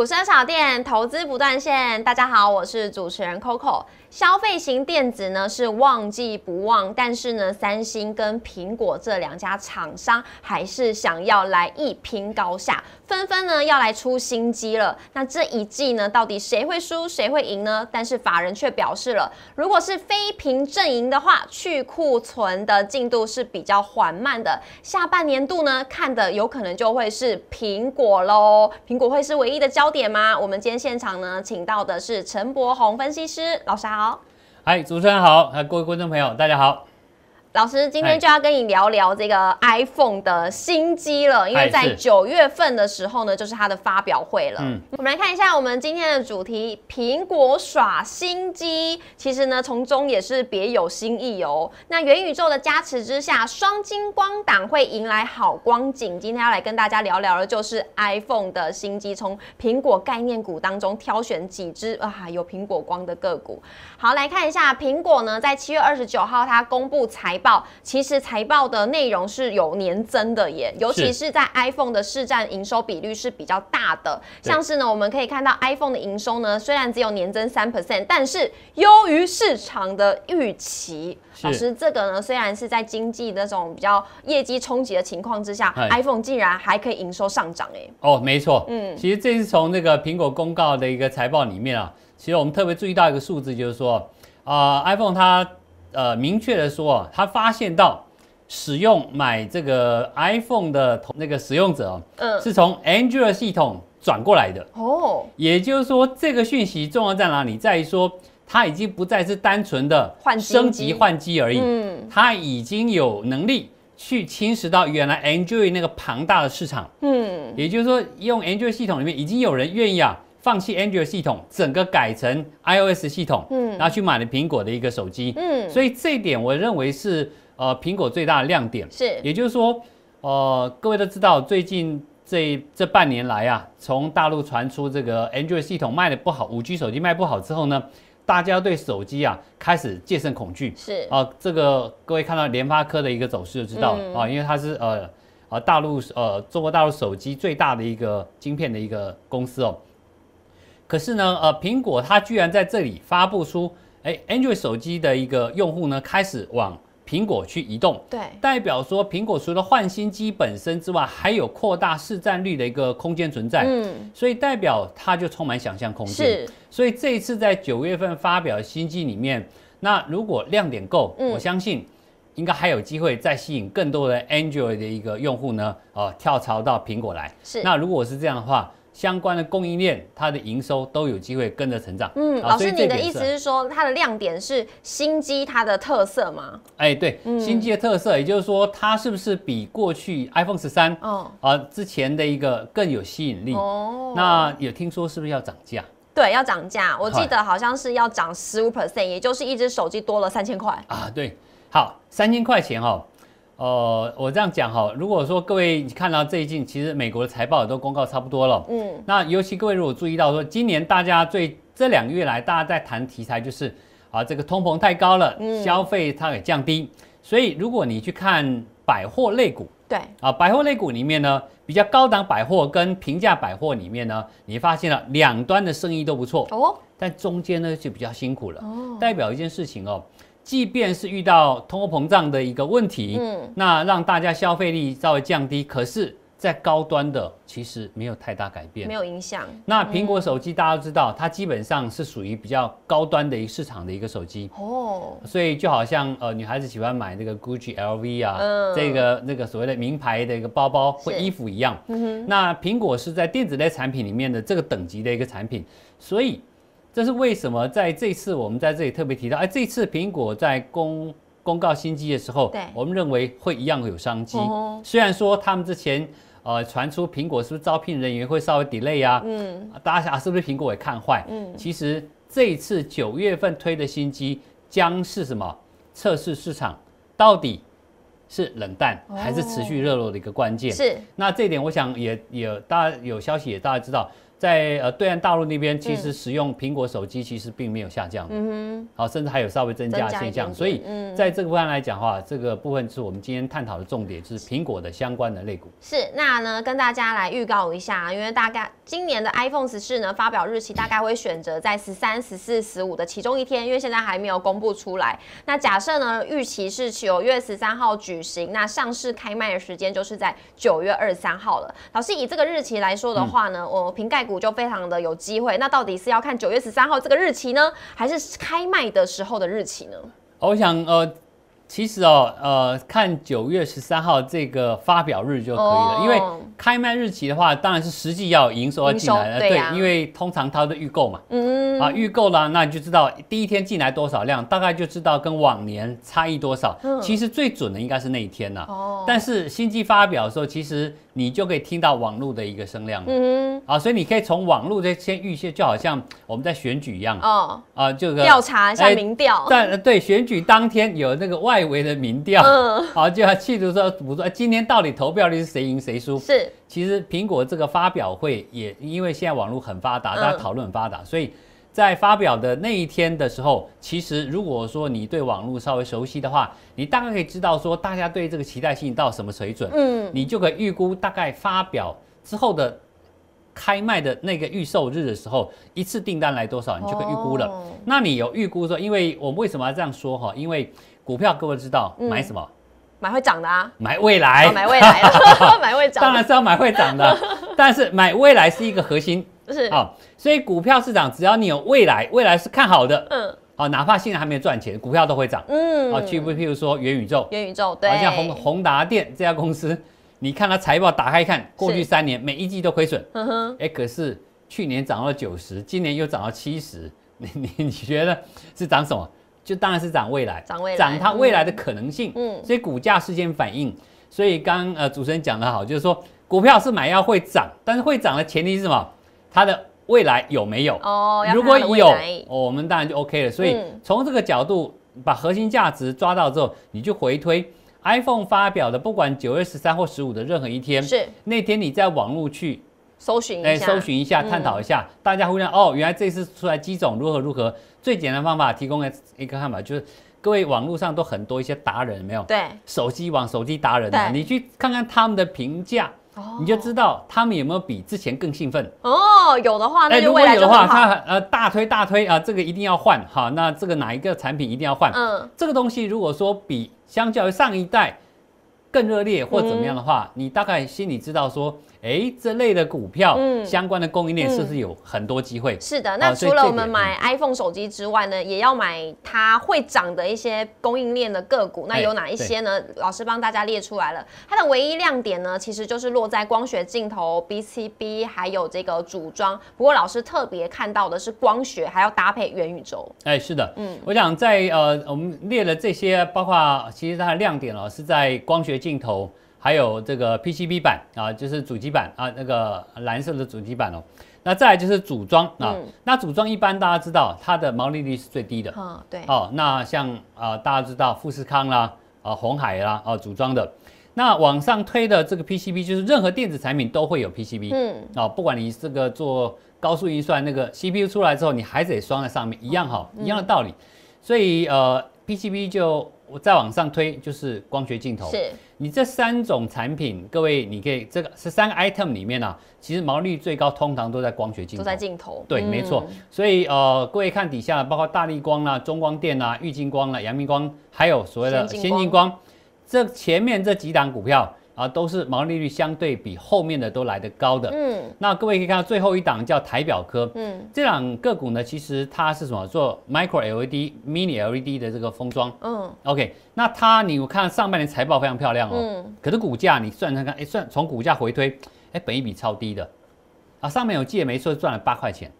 股神小店投资不断线，大家好，我是主持人 Coco。消费型电子呢是旺季不旺，但是呢，三星跟苹果这两家厂商还是想要来一拼高下，纷纷呢要来出新机了。那这一季呢，到底谁会输，谁会赢呢？但是法人却表示了，如果是非屏阵营的话，去库存的进度是比较缓慢的。下半年度呢，看的有可能就会是苹果喽，苹果会是唯一的焦。点吗？我们今天现场呢，请到的是陈柏宏分析师老师，好。嗨，主持人好，有各位观众朋友，大家好。老师今天就要跟你聊聊这个 iPhone 的新机了，因为在九月份的时候呢，就是它的发表会了。嗯，我们来看一下我们今天的主题，苹果耍心机，其实呢从中也是别有新意哦。那元宇宙的加持之下，双金光档会迎来好光景。今天要来跟大家聊聊的就是 iPhone 的新机，从苹果概念股当中挑选几只啊有苹果光的个股。好，来看一下苹果呢，在七月二十九号它公布财。报其实财报的内容是有年增的，耶，尤其是在 iPhone 的市占营收比率是比较大的。像是呢，我们可以看到 iPhone 的营收呢，虽然只有年增三 percent，但是优于市场的预期。老师，这个呢虽然是在经济那种比较业绩冲击的情况之下，iPhone 竟然还可以营收上涨，哎哦，没错，嗯，其实这是从那个苹果公告的一个财报里面啊，其实我们特别注意到一个数字，就是说啊，iPhone 它。呃，明确的说啊，他发现到使用买这个 iPhone 的那个使用者哦，是从 Android 系统转过来的哦。也就是说，这个讯息重要在哪里？在于说，它已经不再是单纯的升级换机而已，嗯，它已经有能力去侵蚀到原来 Android 那个庞大的市场。嗯，也就是说，用 Android 系统里面已经有人愿意啊。放弃 Android 系统，整个改成 iOS 系统，嗯，然后去买了苹果的一个手机，嗯，所以这一点我认为是呃苹果最大的亮点，是，也就是说，呃，各位都知道，最近这这半年来啊，从大陆传出这个 Android 系统卖的不好，五 G 手机卖不好之后呢，大家对手机啊开始戒慎恐惧，是，啊，这个各位看到联发科的一个走势就知道啊，因为它是呃呃大陆呃中国大陆手机最大的一个晶片的一个公司哦。可是呢，呃，苹果它居然在这里发布出，哎，Android 手机的一个用户呢开始往苹果去移动，对，代表说苹果除了换新机本身之外，还有扩大市占率的一个空间存在，嗯，所以代表它就充满想象空间，是，所以这一次在九月份发表新机里面，那如果亮点够，我相信应该还有机会再吸引更多的 Android 的一个用户呢，哦，跳槽到苹果来，是，那如果是这样的话。相关的供应链，它的营收都有机会跟着成长。嗯，老师，你的意思是说它的亮点是新机它的特色吗？哎，对，新机的特色，也就是说它是不是比过去 iPhone 十三，哦，啊之前的一个更有吸引力？哦，那有听说是不是要涨价？对，要涨价，我记得好像是要涨十五 percent，也就是一只手机多了三千块啊。对，好，三千块钱哦。呃，我这样讲哈，如果说各位你看到最近，其实美国的财报都公告差不多了，嗯，那尤其各位如果注意到说，今年大家最这两个月来，大家在谈题材就是啊，这个通膨太高了，消费它给降低，所以如果你去看百货类股，对，啊，百货类股里面呢，比较高档百货跟平价百货里面呢，你发现了两端的生意都不错哦，但中间呢就比较辛苦了，代表一件事情哦。即便是遇到通货膨胀的一个问题，嗯，那让大家消费力稍微降低，可是，在高端的其实没有太大改变，没有影响。那苹果手机大家都知道，它基本上是属于比较高端的一个市场的一个手机，哦，所以就好像呃女孩子喜欢买那个 Gucci、LV 啊，这个那个所谓的名牌的一个包包或衣服一样。嗯那苹果是在电子类产品里面的这个等级的一个产品，所以。这是为什么？在这次我们在这里特别提到，哎，这次苹果在公公告新机的时候，我们认为会一样有商机。虽然说他们之前呃传出苹果是不是招聘人员会稍微 delay 啊？嗯，大家想是不是苹果也看坏？嗯，其实这次九月份推的新机将是什么测试市场到底是冷淡还是持续热络的一个关键。是。那这点我想也也大家有消息也大家知道。在呃对岸大陆那边，其实使用苹果手机其实并没有下降，嗯哼，好，甚至还有稍微增加现象。所以在这个部分来讲的话，这个部分是我们今天探讨的重点，就是苹果的相关的类股。是那呢，跟大家来预告一下，因为大概今年的 iPhone 十四呢发表日期大概会选择在十三、十四、十五的其中一天，因为现在还没有公布出来。那假设呢，预期是九月十三号举行，那上市开卖的时间就是在九月二十三号了。老师以这个日期来说的话呢，我瓶盖。股就非常的有机会，那到底是要看九月十三号这个日期呢，还是开卖的时候的日期呢？我想，呃，其实哦，呃，看九月十三号这个发表日就可以了，因为开卖日期的话，当然是实际要营收要进来了，对，因为通常它的预购嘛，嗯，啊，预购了，那你就知道第一天进来多少量，大概就知道跟往年差异多少。嗯，其实最准的应该是那一天呐。哦，但是新机发表的时候，其实。你就可以听到网络的一个声量，嗯嗯，啊，所以你可以从网络这先预先，就好像我们在选举一样，哦啊，就是调查，一下民调，但对选举当天有那个外围的民调，嗯，好，就要企图说补说今天到底投票率是谁赢谁输，是，其实苹果这个发表会也因为现在网络很发达，大家讨论很发达，所以。在发表的那一天的时候，其实如果说你对网络稍微熟悉的话，你大概可以知道说大家对这个期待性到什么水准，嗯，你就可以预估大概发表之后的开卖的那个预售日的时候，一次订单来多少，你就可以预估了。那你有预估说，因为我们为什么要这样说哈？因为股票各位知道买什么？买会涨的啊，买未来，买未来，买会涨，当然是要买会涨的。但是买未来是一个核心。是所以股票市场只要你有未来，未来是看好的。嗯，好，哪怕现在还没有赚钱，股票都会涨。嗯，好，去，譬如说元宇宙，元宇宙，对，像宏宏达电这家公司，你看它财报打开看，过去三年每一季都亏损。嗯哼，哎，可是去年涨到九十，今年又涨到七十，你你你觉得是涨什么？就当然是涨未来，涨未来，涨它未来的可能性。嗯，所以股价事先反应。所以刚呃主持人讲的好，就是说股票是买要会涨，但是会涨的前提是什么？它的未来有没有？哦，如果有、哦，我们当然就 OK 了。所以从这个角度，把核心价值抓到之后，你就回推 iPhone 发表的，不管九月十三或十五的任何一天，是那天你在网络去搜寻，搜寻一下，探讨一下，大家互相哦，原来这次出来机种如何如何。最简单方法提供一个看法，就是各位网络上都很多一些达人没有？对，手机网手机达人，你去看看他们的评价。你就知道他们有没有比之前更兴奋哦，有的话那就未来就如果有的话，他呃大推大推啊，这个一定要换哈。那这个哪一个产品一定要换？嗯，这个东西如果说比相较于上一代更热烈或怎么样的话，你大概心里知道说。哎，这类的股票相关的供应链是不是有很多机会？是的。那除了我们买 iPhone 手机之外呢，也要买它会涨的一些供应链的个股。那有哪一些呢？老师帮大家列出来了。它的唯一亮点呢，其实就是落在光学镜头、BCB，还有这个组装。不过老师特别看到的是光学还要搭配元宇宙。哎，是的。嗯，我想在呃，我们列了这些，包括其实它的亮点哦，是在光学镜头。还有这个 PCB 板啊，就是主机板啊，那个蓝色的主机板哦。那再来就是组装啊，那组装一般大家知道它的毛利率是最低的。嗯，对。哦，那像啊，大家知道富士康啦，啊，红海啦，啊，组装的。那往上推的这个 PCB 就是任何电子产品都会有 PCB，嗯，啊，不管你这个做高速运算那个 CPU 出来之后，你还是得装在上面，一样哈，一样的道理。所以呃，PCB 就再往上推就是光学镜头。是。你这三种产品，各位你可以这个十三个 item 里面呐，其实毛利最高，通常都在光学镜头。都在镜头。对，没错。所以呃，各位看底下，包括大力光啦、中光电啦、玉晶光啦、阳明光，还有所谓的先进光，这前面这几档股票。啊，都是毛利率相对比后面的都来得高的。嗯，那各位可以看到最后一档叫台表科。嗯，这档个股呢，其实它是什么做 micro LED、mini LED 的这个封装。嗯，OK，那它你我看上半年财报非常漂亮哦。嗯。可是股价你算看看，哎，算从股价回推，哎，本一比超低的。啊，上面我记得没错，赚了八块钱。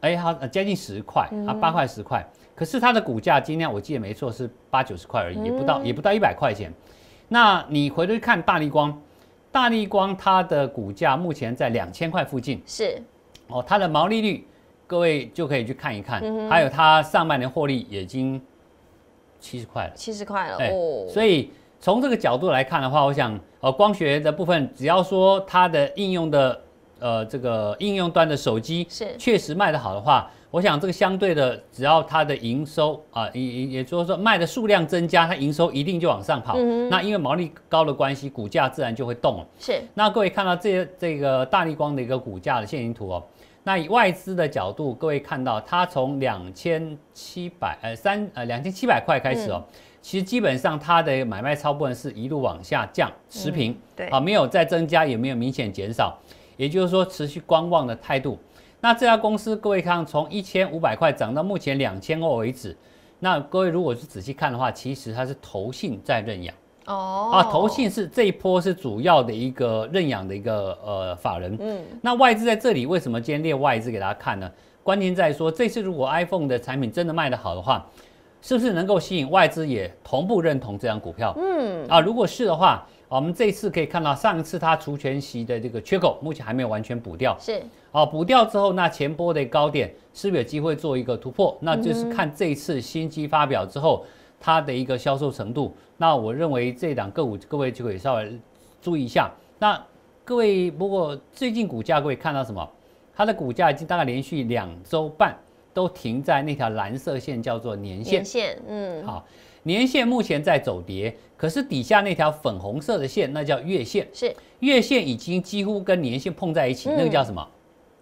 哎，好，接近十块啊，八块十块。可是它的股价今天我记得没错是八九十块而已，也不到也不到一百块钱。那你回头去看大立光，大立光它的股价目前在两千块附近，是，哦，它的毛利率，各位就可以去看一看，还有它上半年获利已经七十块了，七十块了，哦，所以从这个角度来看的话，我想，呃，光学的部分，只要说它的应用的。呃，这个应用端的手机是确实卖得好的话，我想这个相对的，只要它的营收啊，也也也就是说卖的数量增加，它营收一定就往上跑。嗯那因为毛利高的关系，股价自然就会动了。是。那各位看到这这个大立光的一个股价的线形图哦，那以外资的角度，各位看到它从两千七百呃三呃两千七百块开始哦，其实基本上它的买卖超部分是一路往下降持平，对，好没有再增加，也没有明显减少。也就是说，持续观望的态度。那这家公司各位看，从一千五百块涨到目前两千块为止。那各位如果是仔细看的话，其实它是投信在认养哦啊，投信是这一波是主要的一个认养的一个呃法人。嗯。那外资在这里为什么今天列外资给大家看呢？关键在说这次如果 iPhone 的产品真的卖得好的话，是不是能够吸引外资也同步认同这张股票？嗯。啊，如果是的话。我们这次可以看到，上次它除全息的这个缺口，目前还没有完全补掉。是，好，补掉之后，那前波的高点是不是有机会做一个突破？那就是看这次新机发表之后它的一个销售程度。那我认为这档个股各位就可以稍微注意一下。那各位，不过最近股价各位看到什么？它的股价已经大概连续两周半都停在那条蓝色线，叫做年线。年线，嗯，好。年线目前在走跌，可是底下那条粉红色的线，那叫月线，是月线已经几乎跟年线碰在一起，那个叫什么？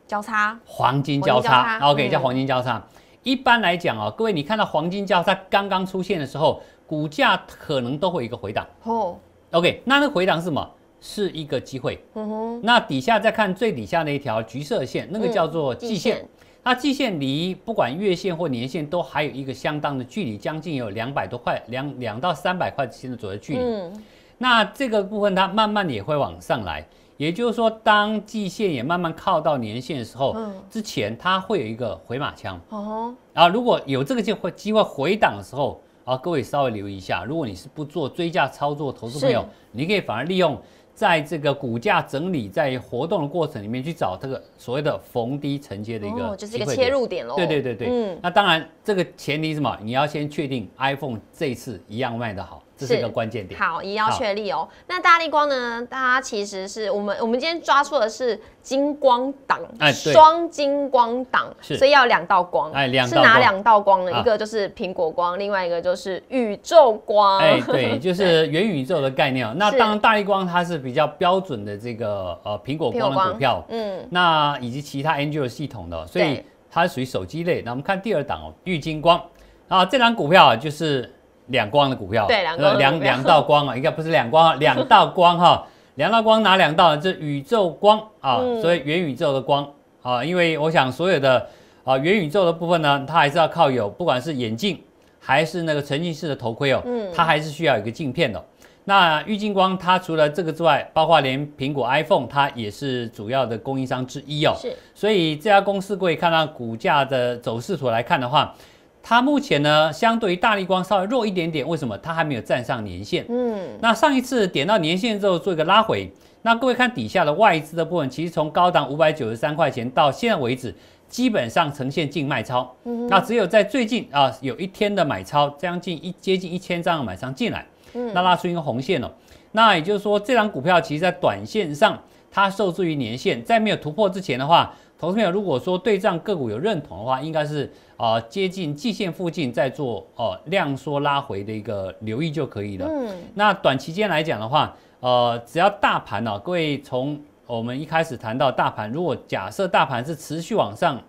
交叉，黄金交叉。OK，叫黄金交叉。一般来讲啊，各位，你看到黄金交叉刚刚出现的时候，股价可能都会有一个回档。哦，OK，那那回档是什么？是一个机会。嗯哼。那底下再看最底下那一条橘色线，那个叫做季线。它季线离不管月线或年线都还有一个相当的距离，将近有两百多块，两两到三百块之间的左右距离。嗯，那这个部分它慢慢也会往上来，也就是说，当季线也慢慢靠到年线的时候，嗯，之前它会有一个回马枪。哦，然后如果有这个机会机会回档的时候，啊，各位稍微留意一下，如果你是不做追加操作，投资朋友，你可以反而利用。在这个股价整理在活动的过程里面去找这个所谓的逢低承接的一个，就是一个切入点喽。对对对对，嗯，那当然这个前提什么？你要先确定 iPhone 这次一样卖得好。是一个关键点，好，也要确立哦。那大力光呢？它其实是我们我们今天抓出的是金光档，双金光档，所以要两道光。哎，两是哪两道光呢？一个就是苹果光，另外一个就是宇宙光。哎，对，就是元宇宙的概念。那当然，大力光它是比较标准的这个呃苹果光的股票，嗯，那以及其他安卓系统的，所以它属于手机类。那我们看第二档哦，玉金光啊，这档股票啊就是。两光的股票，对，两两两道光啊，应该不是两光啊，两道光哈，两道光哪两道？呢？这宇宙光啊，所以元宇宙的光啊，因为我想所有的啊元宇宙的部分呢，它还是要靠有，不管是眼镜还是那个沉浸式的头盔哦，嗯，它还是需要一个镜片的。那御净光，它除了这个之外，包括连苹果 iPhone 它也是主要的供应商之一哦，是。所以这家公司，可以看到股价的走势图来看的话。它目前呢，相对于大力光稍微弱一点点，为什么？它还没有站上年线。嗯，那上一次点到年线之后做一个拉回。那各位看底下的外资的部分，其实从高档五百九十三块钱到现在为止，基本上呈现净卖超。嗯，那只有在最近啊，有一天的买超，将近一接近一千张买上进来。嗯，那拉出一个红线了。那也就是说，这张股票其实在短线上，它受制于年线，在没有突破之前的话。投资者如果说对样个股有认同的话，应该是啊接近季线附近再做哦量缩拉回的一个留意就可以了。嗯，那短期间来讲的话，呃，只要大盘呢，各位从我们一开始谈到大盘，如果假设大盘是持续往上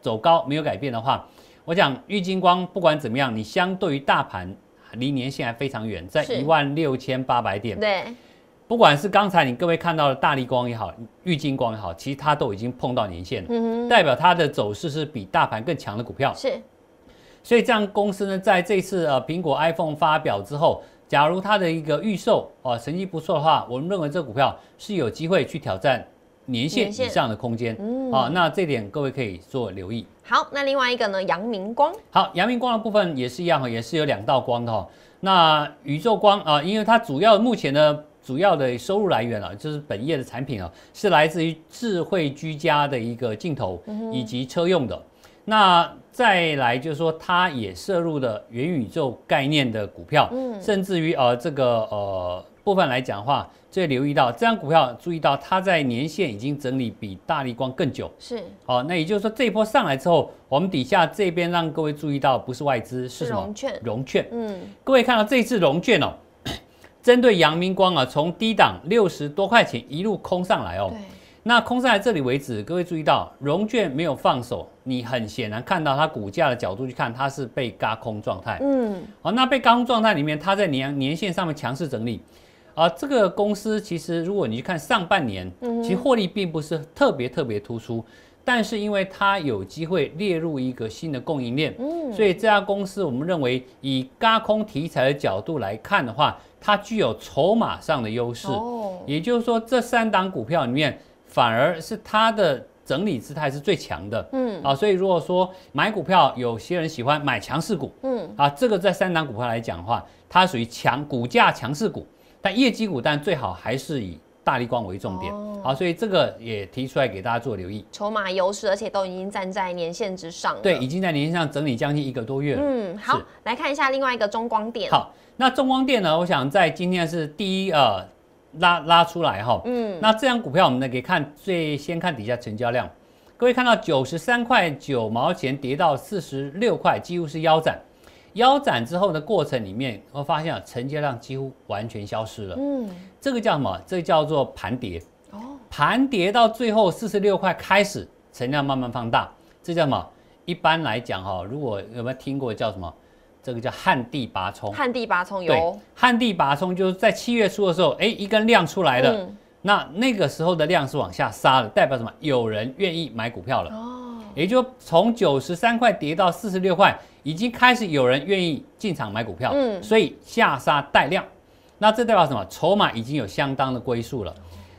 走高没有改变的话，我想玉金光不管怎么样，你相对于大盘离年线还非常远，在一万六千八百点。对。不管是刚才你各位看到的大力光也好，玉金光也好，其实它都已经碰到年限了，代表它的走势是比大盘更强的股票。是，所以这样公司呢，在这次呃苹果 iPhone 发表之后，假如它的一个预售啊成绩不错的话，我们认为这股票是有机会去挑战年限以上的空间。嗯，啊，那这点各位可以做留意。好，那另外一个呢，阳明光。好，阳明光的部分也是一样哈，也是有两道光的哈。那宇宙光啊，因为它主要目前呢。主要的收入来源啊，就是本业的产品啊，是来自于智慧居家的一个镜头，以及车用的。那再来就是说，它也涉入了元宇宙概念的股票，甚至于呃这个呃部分来讲的话，最留意到这张股票，注意到它在年线已经整理比大力光更久。是。好，那也就是说这一波上来之后，我们底下这边让各位注意到，不是外资，是什么？融券。融券。嗯。各位看到这次融券哦。针对阳明光啊，从低档六十多块钱一路空上来哦。那空上来这里为止，各位注意到融券没有放手，你很显然看到它股价的角度去看，它是被嘎空状态。嗯。好，那被嘎空状态里面，它在年年线上面强势整理。啊，这个公司其实如果你去看上半年，其实获利并不是特别特别突出。但是因为它有机会列入一个新的供应链，嗯，所以这家公司我们认为以高空题材的角度来看的话，它具有筹码上的优势。哦，也就是说这三档股票里面，反而是它的整理姿态是最强的。嗯啊，所以如果说买股票，有些人喜欢买强势股，嗯啊，这个在三档股票来讲的话，它属于强股价强势股，但业绩股，但最好还是以。大力光为重点，好，所以这个也提出来给大家做留意。筹码优势，而且都已经站在年线之上。对，已经在年线上整理将近一个多月了。嗯，好，来看一下另外一个中光电。好，那中光电呢？我想在今天是第一呃拉拉出来哈。嗯，那这张股票我们呢，可以看最先看底下成交量，各位看到九十三块九毛钱跌到四十六块，几乎是腰斩。腰斩之后的过程里面，我发现啊，成交量几乎完全消失了。嗯，这个叫什么？这叫做盘跌。哦，盘跌到最后四十六块开始，成交量慢慢放大，这叫什么？一般来讲哈，如果有没有听过叫什么？这个叫旱地拔葱。旱地拔葱有。旱地拔葱就是在七月初的时候，哎，一根量出来了，那那个时候的量是往下杀的，代表什么？有人愿意买股票了。哦，也就从九十三块跌到四十六块。已经开始有人愿意进场买股票，嗯，所以下杀带量，那这代表什么？筹码已经有相当的归宿了。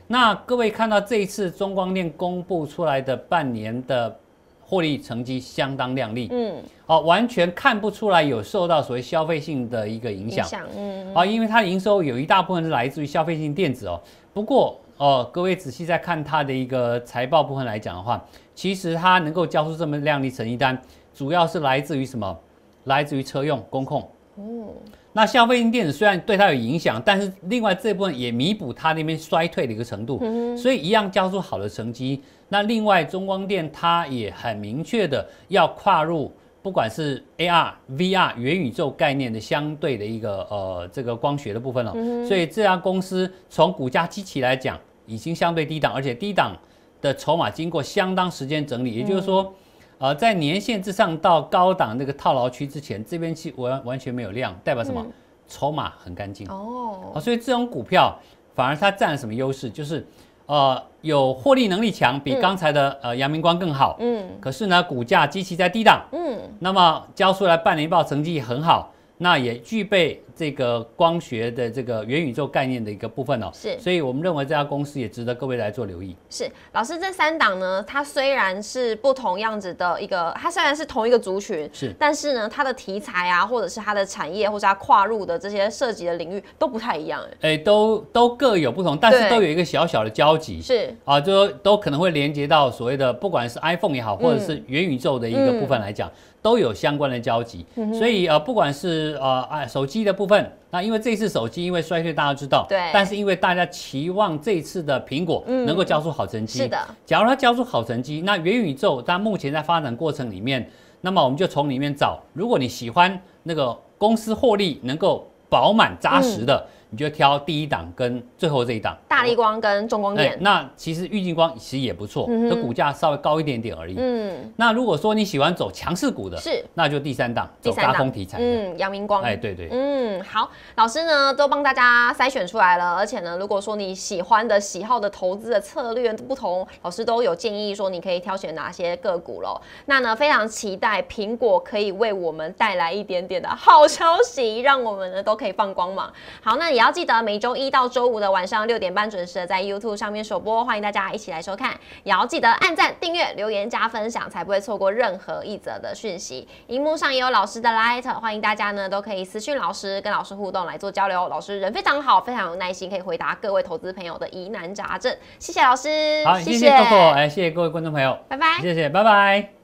那各位看到这一次中光电公布出来的半年的获利成绩相当亮丽，嗯，好，完全看不出来有受到所谓消费性的一个影响，影响，嗯，啊，因为它的营收有一大部分是来自于消费性电子哦。不过，哦，各位仔细在看它的一个财报部分来讲的话，其实它能够交出这么亮丽成绩单。主要是来自于什么？来自于车用工控。哦，那消费性电子虽然对它有影响，但是另外这部分也弥补它那边衰退的一个程度。嗯，所以一样交出好的成绩。那另外中光电它也很明确的要跨入，不管是 AR、VR、元宇宙概念的相对的一个呃这个光学的部分了。嗯，所以这家公司从股价基期来讲已经相对低档，而且低档的筹码经过相当时间整理，也就是说。呃，在年限之上到高档那个套牢区之前，这边是完完全没有量，代表什么？筹码很干净哦。好，所以这种股票反而它占了什么优势？就是，呃，有获利能力强，比刚才的呃阳明光更好。嗯。可是呢，股价及其在低档。嗯。那么交出来半年报成绩很好。那也具备这个光学的这个元宇宙概念的一个部分哦，是，所以我们认为这家公司也值得各位来做留意。是，老师，这三档呢，它虽然是不同样子的一个，它虽然是同一个族群，是，但是呢，它的题材啊，或者是它的产业，或者它跨入的这些涉及的领域都不太一样。哎，都都各有不同，但是都有一个小小的交集，是啊，就都可能会连接到所谓的不管是 iPhone 也好，或者是元宇宙的一个部分来讲。都有相关的交集，所以呃，不管是呃啊手机的部分，那因为这次手机因为衰退，大家知道，对，但是因为大家期望这一次的苹果能够交出好成绩，是的，假如它交出好成绩，那元宇宙它目前在发展过程里面，那么我们就从里面找，如果你喜欢那个公司获利能够饱满扎实的。你就挑第一档跟最后这一档，大力光跟中光电。那其实玉金光其实也不错，的股价稍微高一点点而已。嗯，那如果说你喜欢走强势股的，是，那就第三档，走加工题材，嗯，阳明光，哎，对对，嗯，好，老师呢都帮大家筛选出来了，而且呢，如果说你喜欢的喜好的投资的策略不同，老师都有建议说你可以挑选哪些个股喽。那呢，非常期待苹果可以为我们带来一点点的好消息，让我们呢都可以放光芒。好，那也。要记得每周一到周五的晚上六点半准时的在 YouTube 上面首播，欢迎大家一起来收看。也要记得按赞、订阅、留言、加分享，才不会错过任何一则的讯息。荧幕上也有老师的 Light，欢迎大家呢都可以私讯老师，跟老师互动来做交流。老师人非常好，非常有耐心，可以回答各位投资朋友的疑难杂症。谢谢老师，好，谢谢，哎，谢谢各位观众朋友，拜拜，谢谢，拜拜。